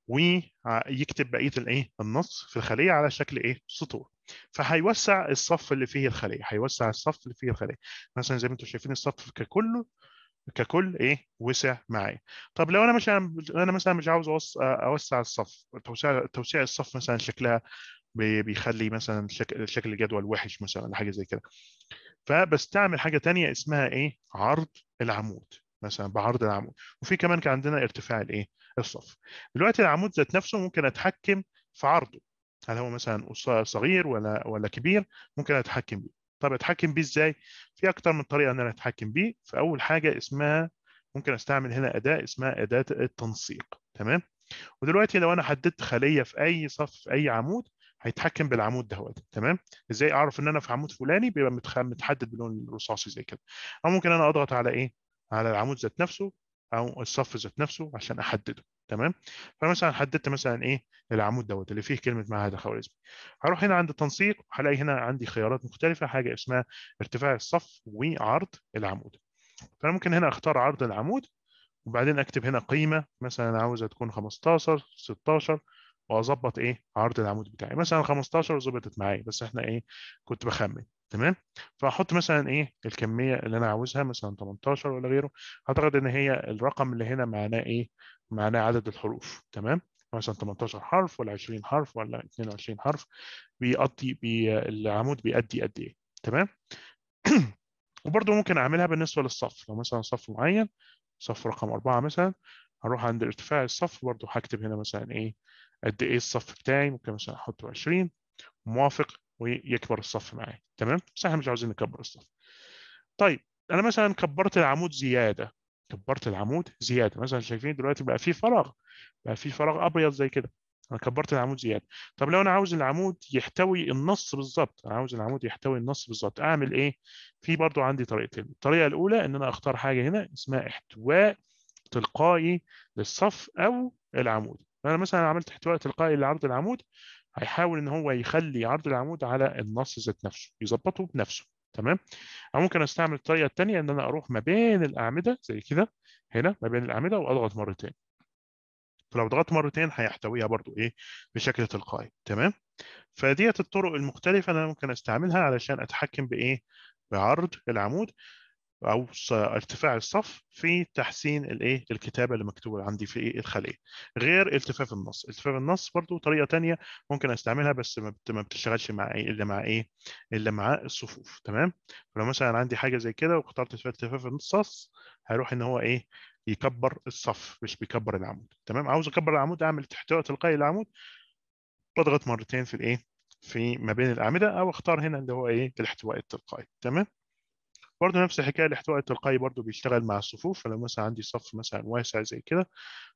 A: ويكتب بقيه الايه النص في الخليه على شكل ايه سطور فهيوسع الصف اللي فيه الخليه هيوسع الصف اللي فيه الخليه مثلا زي ما انتم شايفين الصف ككله ككل ايه وسع معايا طب لو انا مش انا مثلا مش عاوز اوسع الصف توسيع توسيع الصف مثلا شكلها بيخلي مثلا شكل, شكل الجدول وحش مثلا ولا حاجه زي كده فبستعمل حاجه تانية اسمها ايه عرض العمود مثلا بعرض العمود وفي كمان كان عندنا ارتفاع الايه الصف دلوقتي العمود ذات نفسه ممكن اتحكم في عرضه هل هو مثلا صغير ولا ولا كبير ممكن اتحكم بيه طب اتحكم بيه ازاي في اكتر من طريقه ان انا اتحكم بيه فاول حاجه اسمها ممكن استعمل هنا اداه اسمها اداه التنسيق تمام ودلوقتي لو انا حددت خليه في اي صف في اي عمود هيتحكم بالعمود ده تمام ازاي اعرف ان انا في عمود فلاني بيبقى متحدد باللون الرصاصي زي كده او ممكن انا اضغط على ايه على العمود ذات نفسه او الصف ذات نفسه عشان احدده تمام فمثلا حددت مثلا ايه العمود دوت اللي فيه كلمه معهد الخوارزمي هروح هنا عند التنسيق هلاقي هنا عندي خيارات مختلفه حاجه اسمها ارتفاع الصف وعرض العمود فانا ممكن هنا اختار عرض العمود وبعدين اكتب هنا قيمه مثلا عاوزها تكون 15 16 واظبط ايه عرض العمود بتاعي مثلا 15 ظبطت معايا بس احنا ايه كنت بخمن تمام فاحط مثلا ايه الكميه اللي انا عاوزها مثلا 18 ولا غيره اعتقد ان هي الرقم اللي هنا معناه ايه معناه عدد الحروف تمام مثلا 18 حرف ولا 20 حرف ولا 22 حرف بيقضي بي العمود بيأدي قد ايه تمام وبرده ممكن اعملها بالنسبه للصف لو مثلا صف معين صف رقم 4 مثلا هروح عند ارتفاع الصف برضه هكتب هنا مثلا ايه قد ايه الصف بتاعي ممكن مثلا احطه 20 موافق ويكبر الصف معايا تمام بس احنا مش عاوزين نكبر الصف طيب انا مثلا كبرت العمود زياده كبرت العمود زياده مثلا شايفين دلوقتي بقى في فراغ بقى في فراغ ابيض زي كده انا كبرت العمود زياده طب لو انا عاوز العمود يحتوي النص بالظبط انا عاوز العمود يحتوي النص بالظبط اعمل ايه في برضو عندي طريقتين الطريقه الاولى ان انا اختار حاجه هنا اسمها احتواء تلقائي للصف او العمود فانا مثلا عملت احتواء تلقائي لعرض العمود هيحاول ان هو يخلي عرض العمود على النص ذات نفسه يظبطه بنفسه تمام او ممكن استعمل الطريقه الثانيه ان انا اروح ما بين الاعمده زي كده هنا ما بين الاعمده واضغط مرتين فلو ضغطت مرتين هيحتويها برضو ايه بشكل تلقائي تمام فديت الطرق المختلفه اللي انا ممكن استعملها علشان اتحكم بايه بعرض العمود او ارتفاع الصف في تحسين الايه الكتابه اللي مكتوبه عندي في ايه الخليه غير التفاف النص التفاف النص برضو طريقه تانية ممكن استعملها بس ما بتشتغلش مع ايه الا مع ايه الا مع الصفوف تمام فلو مثلا عندي حاجه زي كده واخترت التفاف النص هيروح ان هو ايه يكبر الصف مش بيكبر العمود تمام عاوز اكبر العمود اعمل احتواء تلقائي للعمود بضغط مرتين في الايه في ما بين الاعمده او اختار هنا اللي هو ايه الاحتواء التلقائي تمام برضه نفس الحكايه الاحتواء التلقائي برضه بيشتغل مع الصفوف فلو مثلا عندي صف مثلا واسع زي كده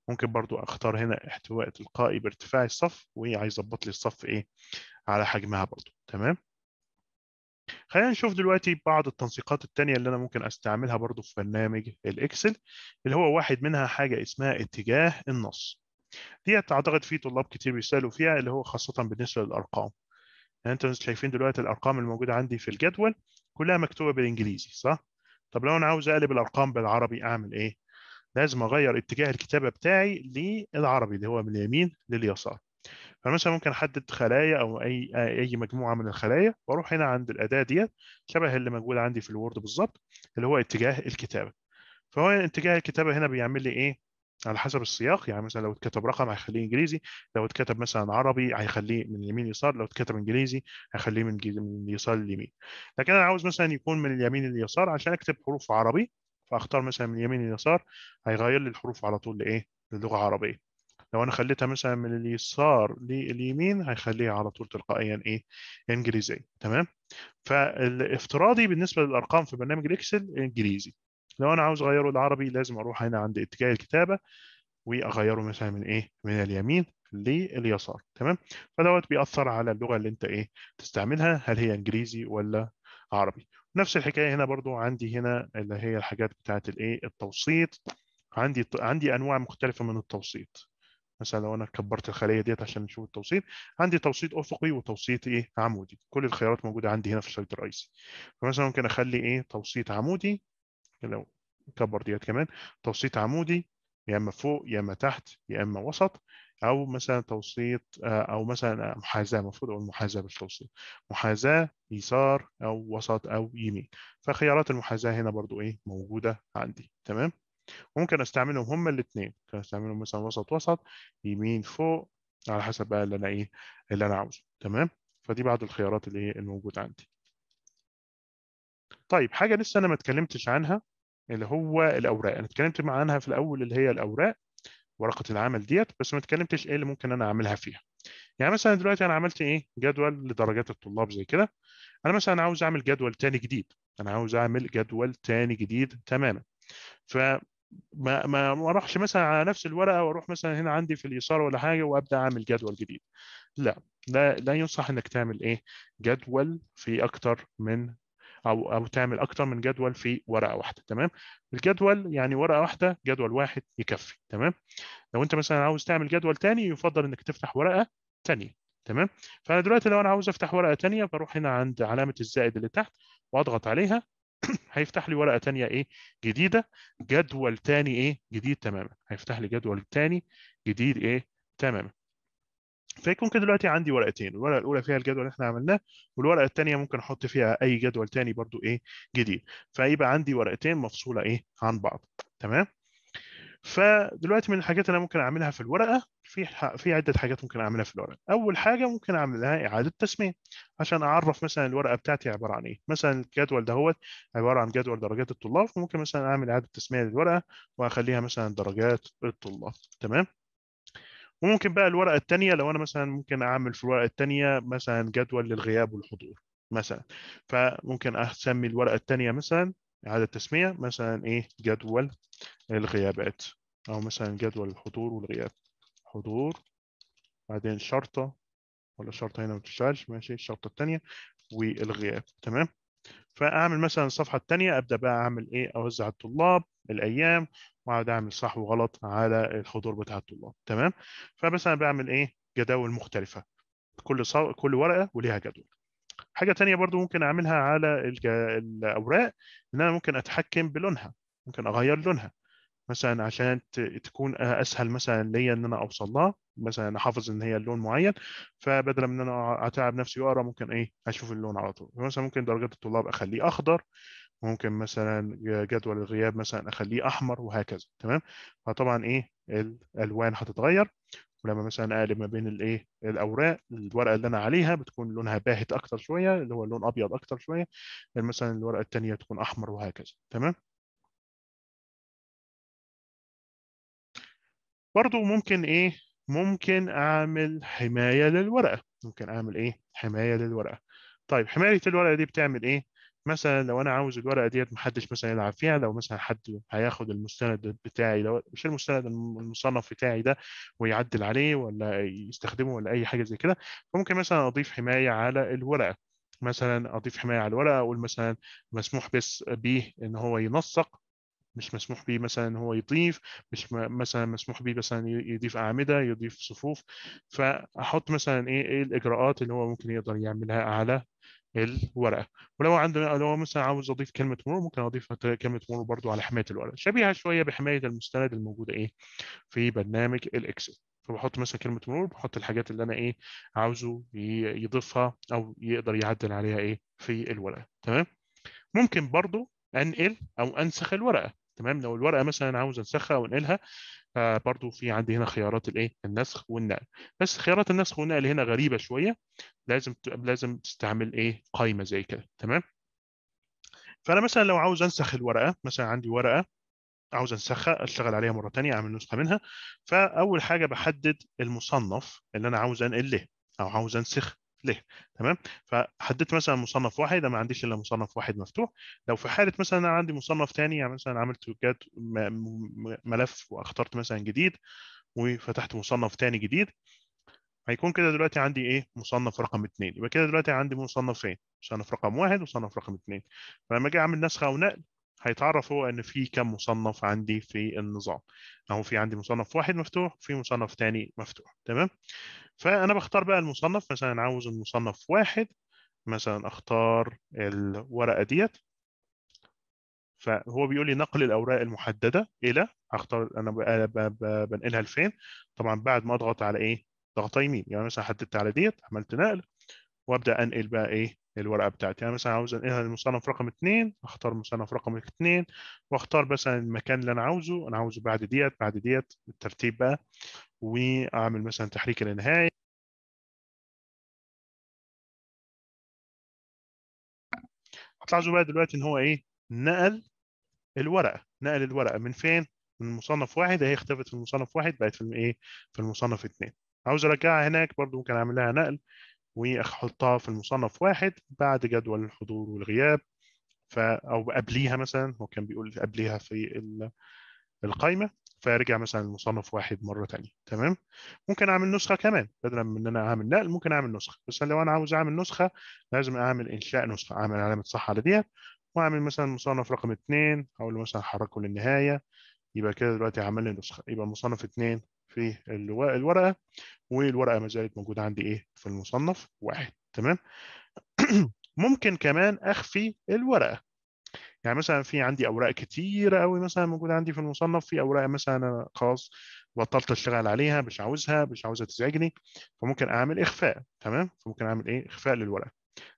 A: ممكن برضه اختار هنا احتواء تلقائي بارتفاع الصف وهيظبط لي الصف ايه على حجمها برضه تمام خلينا نشوف دلوقتي بعض التنسيقات التانية اللي أنا ممكن أستعملها برضه في برنامج الإكسل اللي هو واحد منها حاجة اسمها اتجاه النص ديت أعتقد في طلاب كتير بيسألوا فيها اللي هو خاصة بالنسبة للأرقام يعني أنتوا شايفين دلوقتي الأرقام الموجودة عندي في الجدول كلها مكتوبه بالانجليزي صح طب لو انا عاوز اقلب الارقام بالعربي اعمل ايه لازم اغير اتجاه الكتابه بتاعي للعربي اللي هو من اليمين لليسار فمثلا ممكن احدد خلايا او اي اي مجموعه من الخلايا واروح هنا عند الاداه ديت شبه اللي موجود عندي في الوورد بالظبط اللي هو اتجاه الكتابه فهو اتجاه الكتابه هنا بيعمل لي ايه على حسب السياق يعني مثلا لو اتكتب رقم هيخليه انجليزي لو اتكتب مثلا عربي هيخليه من اليمين يسار لو اتكتب انجليزي هيخليه من من اليسار لليمين لكن انا عاوز مثلا يكون من اليمين لليسار عشان اكتب حروف عربي فاختار مثلا من اليمين لليسار هيغير لي الحروف على طول لايه للغه العربيه لو انا خليتها مثلا من اليسار لليمين هيخليها على طول تلقائيا ايه انجليزي تمام فالافتراضي بالنسبه للارقام في برنامج الاكسل انجليزي لو انا عاوز اغيره العربي لازم اروح هنا عند اتجاه الكتابه واغيره مثلا من ايه من اليمين لليسار تمام فدوت بيأثر على اللغه اللي انت ايه تستعملها هل هي انجليزي ولا عربي نفس الحكايه هنا برضو عندي هنا اللي هي الحاجات بتاعه الايه التوسيط عندي عندي انواع مختلفه من التوسيط مثلا لو انا كبرت الخليه ديت عشان نشوف التوسيط عندي توسيط افقي وتوسيط ايه عمودي كل الخيارات موجوده عندي هنا في الشريط الرئيسي فمثلا ممكن اخلي ايه توسيط عمودي لو كبر ديت كمان توسيط عمودي يا اما فوق يا اما تحت يا اما وسط او مثلا توسيط آه، او مثلا محاذاه المفروض اقول محاذاه مش توسيط محاذاه يسار او وسط او يمين فخيارات المحاذاه هنا برضو ايه موجوده عندي تمام ممكن استعملهم هما الاثنين ممكن استعملهم مثلا وسط وسط يمين فوق على حسب بقى اللي انا ايه اللي انا عاوزه تمام فدي بعض الخيارات اللي الموجوده عندي طيب حاجه لسه انا ما اتكلمتش عنها اللي هو الاوراق انا اتكلمت عنها في الاول اللي هي الاوراق ورقه العمل ديت بس ما اتكلمتش ايه اللي ممكن انا اعملها فيها يعني مثلا دلوقتي انا عملت ايه جدول لدرجات الطلاب زي كده انا مثلا عاوز اعمل جدول تاني جديد انا عاوز اعمل جدول تاني جديد تماما ف ما ما اروحش مثلا على نفس الورقه واروح مثلا هنا عندي في اليسار ولا حاجه وابدا اعمل جدول جديد لا لا لا ينصح انك تعمل ايه جدول في اكتر من او او تعمل اكتر من جدول في ورقه واحده تمام الجدول يعني ورقه واحده جدول واحد يكفي تمام لو انت مثلا عاوز تعمل جدول ثاني يفضل انك تفتح ورقه ثانيه تمام فانا دلوقتي لو انا عاوز افتح ورقه ثانيه بروح هنا عند علامه الزائد اللي تحت واضغط عليها هيفتح لي ورقه ثانيه ايه جديده جدول ثاني ايه جديد تماما هيفتح لي جدول ثاني جديد ايه تماما فيكون كده دلوقتي عندي ورقتين الورقه الاولى فيها الجدول اللي احنا عملناه والورقه الثانيه ممكن احط فيها اي جدول ثاني برضو ايه جديد فيبقى عندي ورقتين مفصوله ايه عن بعض تمام فدلوقتي من الحاجات اللي انا ممكن اعملها في الورقه في في عده حاجات ممكن اعملها في الورقه اول حاجه ممكن اعملها اعاده تسميه عشان اعرف مثلا الورقه بتاعتي عباره عن ايه مثلا الجدول دهوت عباره عن جدول درجات الطلاب فممكن مثلا اعمل اعاده تسميه للورقه واخليها مثلا درجات الطلاب تمام وممكن بقى الورقه التانية لو انا مثلا ممكن اعمل في الورقه التانية مثلا جدول للغياب والحضور مثلا فممكن اسمي الورقه التانية مثلا اعاده تسميه مثلا ايه جدول الغيابات او مثلا جدول الحضور والغياب حضور بعدين شرطه ولا شرطة هنا ما بتشتغلش ماشي الشرطه التانية والغياب تمام فاعمل مثلا الصفحه التانية ابدا بقى اعمل ايه اوزع الطلاب الايام واقعد اعمل صح وغلط على الحضور بتاع الطلاب تمام فمثلا بعمل ايه جداول مختلفه كل صو... كل ورقه وليها جدول حاجه تانية برضو ممكن اعملها على الج... الاوراق ان انا ممكن اتحكم بلونها ممكن اغير لونها مثلا عشان تكون اسهل مثلا ليا ان انا اوصل لها مثلا احافظ ان هي اللون معين فبدل من ان انا اتعب نفسي واقرا ممكن ايه اشوف اللون على طول مثلا ممكن درجات الطلاب اخليه اخضر ممكن مثلا جدول الغياب مثلا اخليه احمر وهكذا تمام فطبعا ايه الالوان هتتغير ولما مثلا اقلب ما بين الايه الاوراق الورقه اللي انا عليها بتكون لونها باهت اكتر شويه اللي هو لون ابيض اكتر شويه مثلا الورقه الثانيه تكون احمر وهكذا تمام برضو ممكن ايه ممكن اعمل حمايه للورقه ممكن اعمل ايه حمايه للورقه طيب حمايه الورقه دي بتعمل ايه مثلا لو انا عاوز الورقه ديت محدش مثلا يلعب فيها لو مثلا حد هياخد المستند بتاعي لو مش المستند المصنف بتاعي ده ويعدل عليه ولا يستخدمه ولا اي حاجه زي كده فممكن مثلا اضيف حمايه على الورقه مثلا اضيف حمايه على الورقه اقول مثلا مسموح بس به ان هو ينسق مش مسموح به مثلا ان هو يضيف مش مثلا مسموح به مثلا يضيف اعمده يضيف صفوف فاحط مثلا إيه،, ايه الاجراءات اللي هو ممكن يقدر يعملها على الورقه ولو عندنا لو مثلا عاوز اضيف كلمه مرور ممكن اضيف كلمه مرور برضو على حمايه الورقه شبيهه شويه بحمايه المستند الموجوده ايه في برنامج الاكسل فبحط مثلا كلمه مرور بحط الحاجات اللي انا ايه عاوزه يضيفها او يقدر يعدل عليها ايه في الورقه تمام ممكن برضو انقل او انسخ الورقه تمام لو الورقه مثلا عاوز انسخها او انقلها فبرضه في عندي هنا خيارات الايه النسخ والنقل بس خيارات النسخ والنقل هنا غريبه شويه لازم لازم تستعمل ايه قايمه زي كده تمام فانا مثلا لو عاوز انسخ الورقه مثلا عندي ورقه عاوز انسخها اشتغل عليها مره ثانيه اعمل نسخه منها فاول حاجه بحدد المصنف اللي انا عاوز انقل له او عاوز انسخ ليه تمام فحددت مثلا مصنف واحد انا ما عنديش الا مصنف واحد مفتوح لو في حاله مثلا انا عندي مصنف ثاني يعني مثلا عملت ملف واخترت مثلا جديد وفتحت مصنف ثاني جديد هيكون كده دلوقتي عندي ايه مصنف رقم اثنين يبقى كده دلوقتي عندي مصنفين مصنف رقم واحد ومصنف رقم اثنين فلما اجي اعمل نسخه ونقل هيتعرفوا ان في كم مصنف عندي في النظام اهو في عندي مصنف واحد مفتوح وفي مصنف ثاني مفتوح تمام فانا بختار بقى المصنف مثلا عاوز المصنف واحد مثلا اختار الورقه ديت فهو بيقول لي نقل الاوراق المحدده الى هختار انا بنقلها لفين طبعا بعد ما اضغط على ايه ضغطه يمين يعني مثلا حددت على ديت عملت نقل وابدا انقل بقى ايه الورقه بتاعتي انا يعني مثلا عاوز انقلها للمصنف رقم اثنين اختار مصنف رقم اثنين واختار مثلا المكان اللي انا عاوزه انا عاوزه بعد ديت بعد ديت بالترتيب بقى واعمل مثلا تحريك الانهائي هتلاحظوا بقى دلوقتي ان هو ايه نقل الورقه نقل الورقه من فين من مصنف واحد هي اختفت في المصنف واحد بقت في ايه في المصنف اثنين عاوز ارجعها هناك برضو ممكن اعمل لها نقل واحطها في المصنف واحد بعد جدول الحضور والغياب ف او قبليها مثلا هو كان بيقول قبليها في القائمه فارجع مثلا المصنف واحد مره ثانيه تمام ممكن اعمل نسخه كمان بدلا من ان انا اعمل نقل ممكن اعمل نسخه بس لو انا عاوز اعمل نسخه لازم اعمل انشاء نسخه اعمل علامه صح على ديت واعمل مثلا مصنف رقم اثنين اقول له مثلا حركه للنهايه يبقى كده دلوقتي عمل لي نسخه يبقى مصنف اثنين في الورقه والورقه ما زالت موجوده عندي ايه في المصنف واحد تمام ممكن كمان اخفي الورقه يعني مثلا في عندي اوراق كتيره قوي مثلا موجوده عندي في المصنف في اوراق مثلا انا خلاص بطلت اشتغل عليها مش عاوزها مش عاوزها تزعجني فممكن اعمل اخفاء تمام فممكن اعمل ايه اخفاء للورقه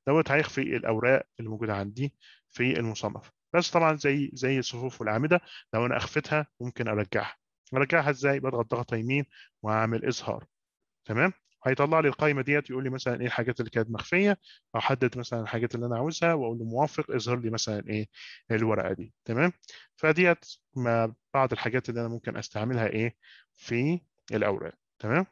A: دوت هيخفي الاوراق اللي موجوده عندي في المصنف بس طبعا زي زي الصفوف والاعمده لو انا اخفتها ممكن ارجعها برجعها ازاي بضغط ضغطه يمين واعمل اظهار تمام هيطلع لي القائمه ديت يقول لي مثلا ايه الحاجات اللي كانت مخفيه احدد مثلا الحاجات اللي انا عاوزها واقول له موافق اظهر لي مثلا ايه الورقه دي تمام فديت ما بعض الحاجات اللي انا ممكن استعملها ايه في الاوراق تمام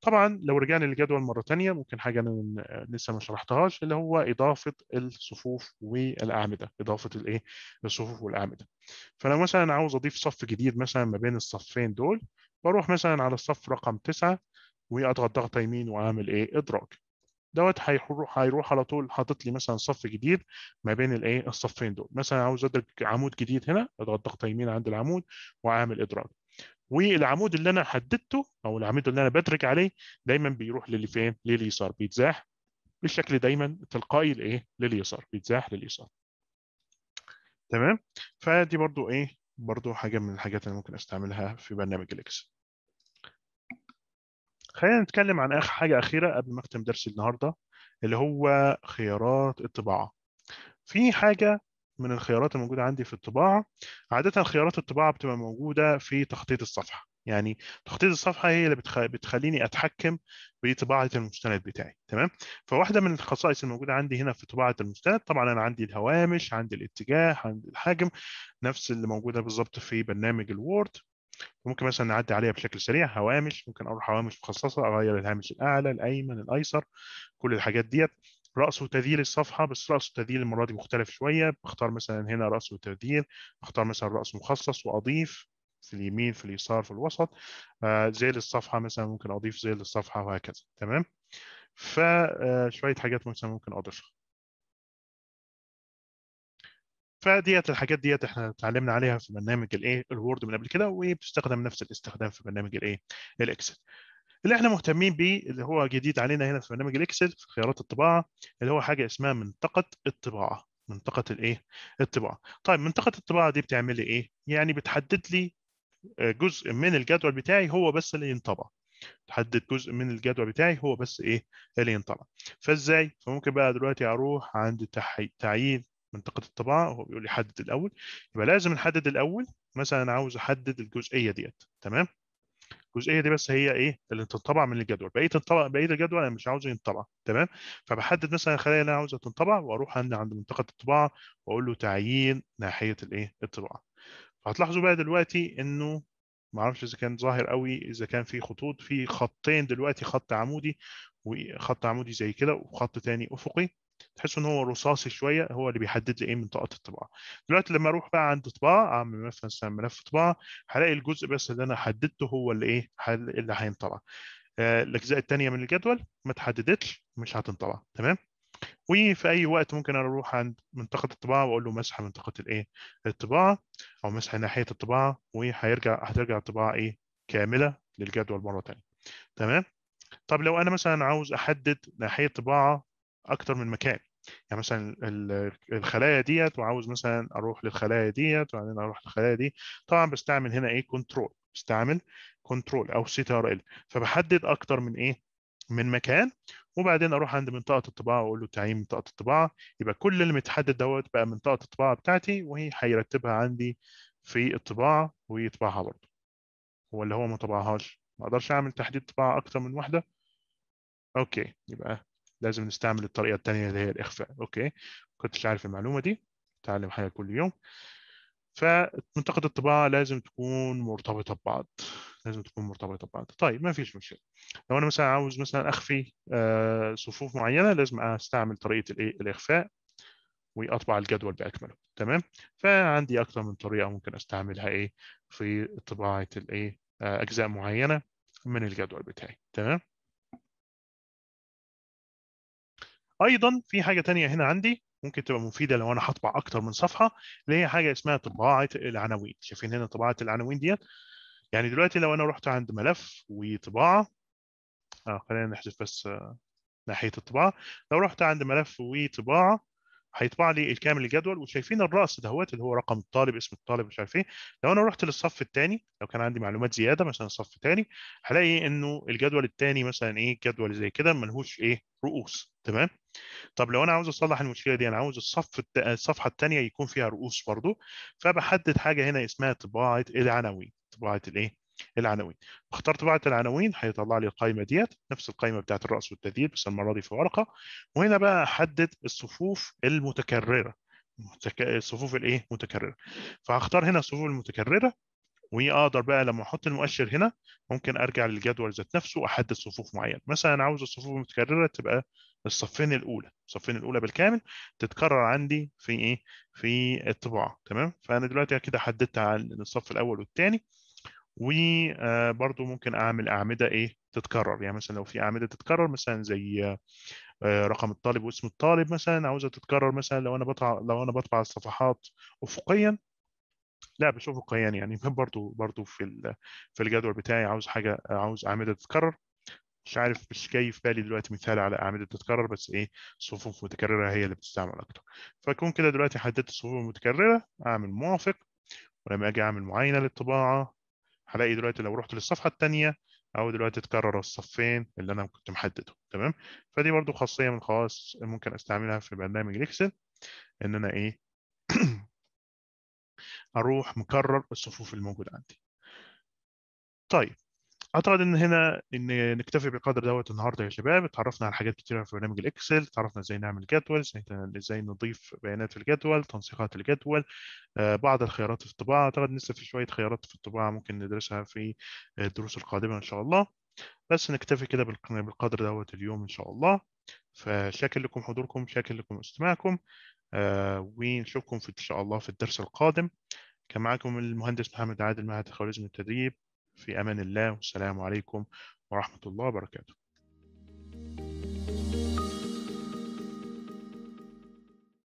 A: طبعا لو رجعنا للجدول مره ثانيه ممكن حاجه انا لسه ما شرحتهاش اللي هو اضافه الصفوف والاعمده اضافه الايه الصفوف والاعمده فلو مثلا عاوز اضيف صف جديد مثلا ما بين الصفين دول بروح مثلا على الصف رقم تسعة واضغط ضغطه يمين واعمل ايه ادراج دوت هيروح هيروح على طول حاطط لي مثلا صف جديد ما بين الايه الصفين دول مثلا عاوز ادرج عمود جديد هنا اضغط ضغطه يمين عند العمود واعمل ادراج والعمود اللي انا حددته او العمود اللي انا بترك عليه دايما بيروح للي فين لليسار بيتزاح بالشكل دايما تلقائي لايه لليسار بيتزاح لليسار تمام فدي برضو ايه برضو حاجه من الحاجات اللي ممكن استعملها في برنامج الاكس خلينا نتكلم عن اخر حاجه اخيره قبل ما اختم درس النهارده اللي هو خيارات الطباعه في حاجه من الخيارات الموجودة عندي في الطباعة عادة خيارات الطباعة بتبقى موجودة في تخطيط الصفحة يعني تخطيط الصفحة هي اللي بتخ... بتخليني أتحكم بطباعة المستند بتاعي تمام فواحدة من الخصائص الموجودة عندي هنا في طباعة المستند طبعا أنا عندي الهوامش عندي الاتجاه عندي الحجم نفس اللي موجودة بالظبط في برنامج الوورد ممكن مثلا نعدي عليها بشكل سريع هوامش ممكن اروح هوامش مخصصه اغير الهامش الاعلى الايمن الايسر كل الحاجات ديت رأس وتذيل الصفحة بس رأس وتذيل المرة دي مختلف شوية بختار مثلا هنا رأس وتذيل بختار مثلا رأس مخصص وأضيف في اليمين في اليسار في الوسط آه زي للصفحة مثلا ممكن أضيف زي للصفحة وهكذا تمام فشوية آه، حاجات مثلا ممكن أضيفها فديت الحاجات ديت احنا اتعلمنا عليها في برنامج الايه الوورد من قبل كده وبتستخدم نفس الاستخدام في برنامج الايه الاكسل اللي احنا مهتمين بيه اللي هو جديد علينا هنا في برنامج الاكسل في خيارات الطباعه اللي هو حاجه اسمها منطقه الطباعه منطقه الايه الطباعه طيب منطقه الطباعه دي بتعمل لي ايه يعني بتحدد لي آه، جزء من الجدول بتاعي هو بس اللي ينطبع تحدد جزء من الجدول بتاعي هو بس ايه اللي ينطبع فازاي فممكن بقى دلوقتي اروح عند تعيين منطقه الطباعه هو بيقول لي حدد الاول يبقى لازم نحدد الاول مثلا انا عاوز احدد الجزئيه ديت تمام الجزئيه دي بس هي ايه اللي تنطبع من الجدول بقيه تنطبع بقيه الجدول انا مش عاوزه ينطبع تمام فبحدد مثلا الخلايا اللي انا عاوزها تنطبع واروح عند منطقه الطباعه واقول له تعيين ناحيه الايه الطباعه فهتلاحظوا بقى دلوقتي انه ما اعرفش اذا كان ظاهر قوي اذا كان في خطوط في خطين دلوقتي خط عمودي وخط عمودي زي كده وخط تاني افقي تحس ان هو رصاصي شويه هو اللي بيحدد لي ايه طاقه الطباعه دلوقتي لما اروح بقى عند طباعه اعمل مثلا ملف طباعه هلاقي الجزء بس اللي انا حددته هو اللي ايه اللي هينطبع آه، الاجزاء الثانيه من الجدول ما اتحددتش مش هتنطبع تمام وفي اي وقت ممكن انا اروح عند منطقه الطباعه واقول له مسح منطقه الايه الطباعه او مسح ناحيه الطباعه وهيرجع هترجع الطباعه ايه كامله للجدول مره ثانيه تمام طب لو انا مثلا عاوز احدد ناحيه طباعه اكتر من مكان يعني مثلا الخلايا ديت وعاوز مثلا اروح للخلايا ديت وبعدين اروح للخلايا دي طبعا بستعمل هنا ايه كنترول بستعمل كنترول او سي تي ار ال فبحدد اكتر من ايه من مكان وبعدين اروح عند منطقه الطباعه واقول له تعيين منطقه الطباعه يبقى كل اللي متحدد دوت بقى منطقه الطباعه بتاعتي وهي هيرتبها عندي في الطباعه ويطبعها برضه ولا هو ما طبعهاش ما اقدرش اعمل تحديد طباعه اكتر من واحده اوكي يبقى لازم نستعمل الطريقه الثانيه اللي هي الاخفاء اوكي كنتش عارف المعلومه دي بتعلم حاجه كل يوم فمنطقه الطباعه لازم تكون مرتبطه ببعض لازم تكون مرتبطه ببعض طيب ما فيش مشكله لو انا مثلا عاوز مثلا اخفي آه، صفوف معينه لازم استعمل طريقه الايه الاخفاء واطبع الجدول باكمله تمام فعندي اكثر من طريقه ممكن استعملها ايه في طباعه الايه آه، اجزاء معينه من الجدول بتاعي تمام ايضا في حاجه تانية هنا عندي ممكن تبقى مفيده لو انا هطبع اكتر من صفحه اللي هي حاجه اسمها طباعه العناوين شايفين هنا طباعه العناوين ديت يعني دلوقتي لو انا رحت عند ملف وطباعه اه خلينا نحذف بس آه، ناحيه الطباعه لو رحت عند ملف وطباعه هيطبع لي الكامل الجدول وشايفين الراس دهوت اللي هو رقم الطالب اسم الطالب مش عارف ايه لو انا رحت للصف الثاني لو كان عندي معلومات زياده مثلا صف ثاني هلاقي انه الجدول الثاني مثلا ايه جدول زي كده ملهوش ايه رؤوس تمام طب لو انا عاوز اصلح المشكله دي انا عاوز الصف الصفحه الثانيه يكون فيها رؤوس برضو فبحدد حاجه هنا اسمها طباعه العناوين طباعه الايه العناوين اختار طباعه العناوين هيطلع لي القائمه ديت نفس القائمه بتاعه الراس والتذييل بس المره دي في ورقه وهنا بقى احدد الصفوف المتكرره متك... الصفوف الايه متكرره فهختار هنا الصفوف المتكرره واقدر بقى لما احط المؤشر هنا ممكن ارجع للجدول ذات نفسه واحدد صفوف معينه مثلا انا عاوز الصفوف المتكرره تبقى الصفين الاولى الصفين الاولى بالكامل تتكرر عندي في ايه في الطباعه تمام فانا دلوقتي كده حددت الصف الاول والثاني وبرده آه، ممكن اعمل اعمده ايه تتكرر يعني مثلا لو في اعمده تتكرر مثلا زي آه، رقم الطالب واسم الطالب مثلا عاوزه تتكرر مثلا لو انا بطبع لو انا بطبع الصفحات افقيا لا بشوف افقيا يعني برضو برضو في في الجدول بتاعي عاوز حاجه عاوز اعمده تتكرر مش عارف مش جاي في بالي دلوقتي مثال على اعمده بتتكرر بس ايه صفوف متكرره هي اللي بتستعمل اكتر فاكون كده دلوقتي حددت الصفوف المتكرره اعمل موافق ولما اجي اعمل معاينه للطباعه هلاقي دلوقتي لو رحت للصفحه الثانيه او دلوقتي تكرر الصفين اللي انا كنت محدده تمام فدي برضو خاصيه من خواص ممكن استعملها في برنامج الاكسل ان انا ايه اروح مكرر الصفوف الموجوده عندي طيب اعتقد ان هنا ان نكتفي بالقدر دوت النهارده يا شباب اتعرفنا على حاجات كتيره في برنامج الاكسل اتعرفنا ازاي نعمل جدول ازاي نضيف بيانات في الجدول تنسيقات الجدول آه، بعض الخيارات في الطباعه اعتقد لسه في شويه خيارات في الطباعه ممكن ندرسها في آه، الدروس القادمه ان شاء الله بس نكتفي كده بالقدر دوت اليوم ان شاء الله فشاكر لكم حضوركم شاكر لكم استماعكم آه، ونشوفكم في ان شاء الله في الدرس القادم كان معاكم المهندس محمد عادل معهد الخوارزمي للتدريب في أمان الله والسلام عليكم ورحمة الله وبركاته